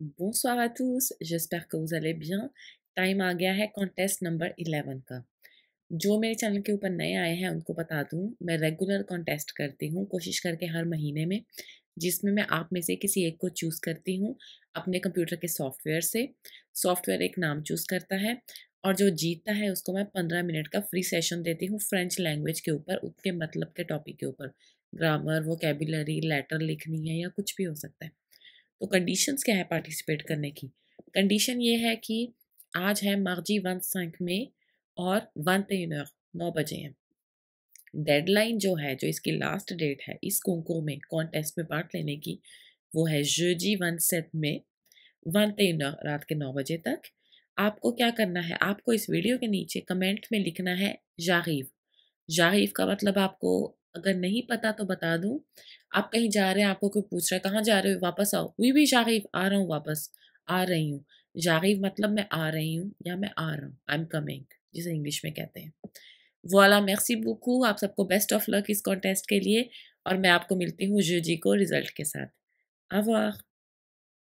Bonsoir à tous, j'espère que vous allez bien time आ गया है कॉन्टेस्ट नंबर इलेवन का जो मेरे चैनल के ऊपर नए आए हैं उनको बता दूं मैं रेगुलर कॉन्टेस्ट करती हूँ कोशिश करके हर महीने में जिसमें मैं आप में से किसी एक को चूज़ करती हूँ अपने कंप्यूटर के सॉफ्टवेयर से सॉफ्टवेयर एक नाम चूज़ करता है और जो जीतता है उसको मैं पंद्रह मिनट का फ्री सेशन देती हूँ फ्रेंच लैंग्वेज के ऊपर उसके मतलब के टॉपिक के ऊपर ग्रामर वो लेटर लिखनी है या कुछ भी हो सकता है तो कंडीशंस क्या है पार्टिसिपेट करने की कंडीशन ये है कि आज है मार्जी वन संख में और वन तेनर नौ बजे हैं डेडलाइन जो है जो इसकी लास्ट डेट है इस कोंको में कॉन्टेस्ट में पार्ट लेने की वो है जी वन सेट में वन तेनर रात के नौ बजे तक आपको क्या करना है आपको इस वीडियो के नीचे कमेंट में लिखना है जागीव जागीव का मतलब आपको अगर नहीं पता तो बता दूँ आप कहीं जा रहे हैं आपको कोई पूछ रहा है कहाँ जा रहे हो वापस आओ वी भी जागीब आ रहा हूँ वापस आ रही हूँ जागीब मतलब मैं आ रही हूँ या मैं आ रहा हूँ आई एम कमिंग जिसे इंग्लिश में कहते हैं वाला मैक्सी बुकू आप सबको बेस्ट ऑफ लक इस कॉन्टेस्ट के लिए और मैं आपको मिलती हूँ जो जी को रिज़ल्ट के साथ अवाख